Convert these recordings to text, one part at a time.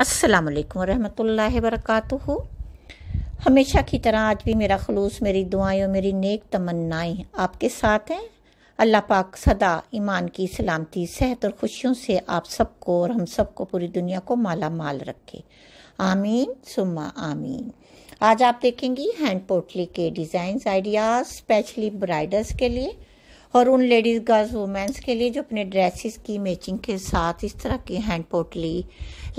असलकम वरहमल वरक हमेशा की तरह आज भी मेरा खलूस मेरी दुआएं और मेरी नेक तमन्नाएं आपके साथ हैं अल्लाह पाक सदा ईमान की सलामती सेहत और खुशियों से आप सबको और हम सबको पूरी दुनिया को माला माल रखे आमीन सुम्मा आमीन आज आप देखेंगी हैंड पोटली के डिज़ाइंस आइडियाज़ स्पेशली ब्राइडल्स के लिए और उन लेडीज़ गर्ल्स वुमेंस के लिए जो अपने ड्रेसेस की मैचिंग के साथ इस तरह की हैंड पोटली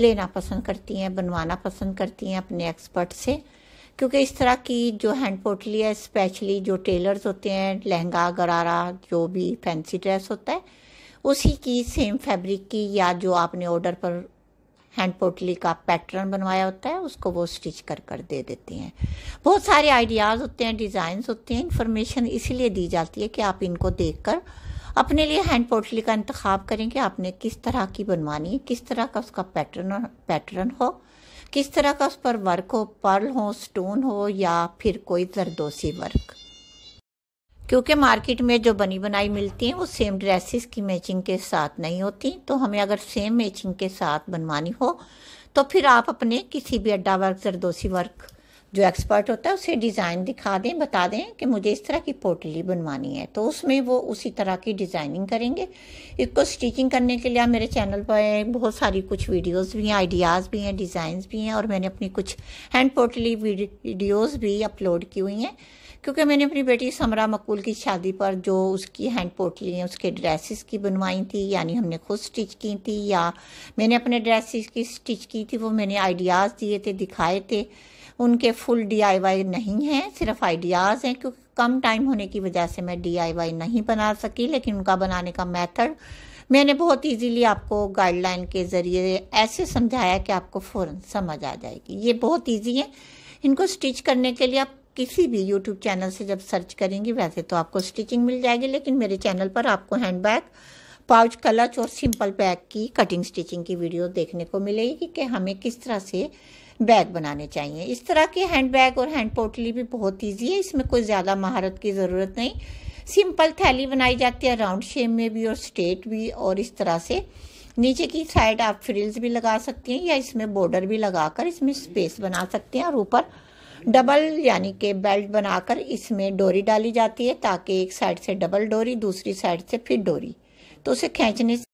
लेना पसंद करती हैं बनवाना पसंद करती हैं अपने एक्सपर्ट से क्योंकि इस तरह की जो हैंड पोटली है स्पेशली जो टेलर्स होते हैं लहंगा गरारा जो भी फैंसी ड्रेस होता है उसी की सेम फैब्रिक की या जो आपने ऑर्डर पर हैंड पोटली का पैटर्न बनवाया होता है उसको वो स्टिच कर कर दे देती हैं बहुत सारे आइडियाज़ होते हैं डिज़ाइंस होते हैं इन्फॉर्मेशन इसीलिए दी जाती है कि आप इनको देख कर अपने लिए हैंड पोटली का इंतखब करें कि आपने किस तरह की बनवानी है किस तरह का उसका पैटर्न पैटर्न हो किस तरह का उस पर वर्क हो पर्ल हो स्टोन हो या फिर कोई जरदोसी वर्क क्योंकि मार्केट में जो बनी बनाई मिलती हैं वो सेम ड्रेसेस की मैचिंग के साथ नहीं होती तो हमें अगर सेम मैचिंग के साथ बनवानी हो तो फिर आप अपने किसी भी अड्डा वर्क जरदोसी वर्क जो एक्सपर्ट होता है उसे डिज़ाइन दिखा दें बता दें कि मुझे इस तरह की पोटली बनवानी है तो उसमें वो उसी तरह की डिज़ाइनिंग करेंगे इसको स्टिचिंग करने के लिए मेरे चैनल पर बहुत सारी कुछ वीडियोस भी हैं आइडियाज़ भी हैं डिज़ाइन भी हैं और मैंने अपनी कुछ हैंड पोटली वीडियोज़ भी अपलोड की हुई हैं क्योंकि मैंने अपनी बेटी समरा मकूल की शादी पर जो उसकी हैंड है उसके ड्रेसेस की बनवाई थी यानी हमने खुद स्टिच की थी या मैंने अपने ड्रेसेस की स्टिच की थी वो मैंने आइडियाज़ दिए थे दिखाए थे उनके फुल डीआईवाई नहीं हैं सिर्फ आइडियाज़ हैं क्योंकि कम टाइम होने की वजह से मैं डीआईवाई नहीं बना सकी लेकिन उनका बनाने का मेथड मैंने बहुत इजीली आपको गाइडलाइन के ज़रिए ऐसे समझाया कि आपको फ़ौर समझ आ जाएगी ये बहुत ईजी है इनको स्टिच करने के लिए आप किसी भी यूट्यूब चैनल से जब सर्च करेंगी वैसे तो आपको स्टिचिंग मिल जाएगी लेकिन मेरे चैनल पर आपको हैंड बैग पाउच कलच और सिंपल बैग की कटिंग स्टिचिंग की वीडियो देखने को मिलेगी कि हमें किस तरह से बैग बनाने चाहिए इस तरह के हैंड बैग और हैंड पोटली भी बहुत ईजी है इसमें कोई ज़्यादा महारत की ज़रूरत नहीं सिंपल थैली बनाई जाती है राउंड शेप में भी और स्ट्रेट भी और इस तरह से नीचे की साइड आप फ्रिल्स भी लगा सकती हैं या इसमें बॉर्डर भी लगाकर इसमें स्पेस बना सकते हैं और ऊपर डबल यानी के बेल्ट बनाकर इसमें डोरी डाली जाती है ताकि एक साइड से डबल डोरी दूसरी साइड से फिर डोरी तो उसे खींचने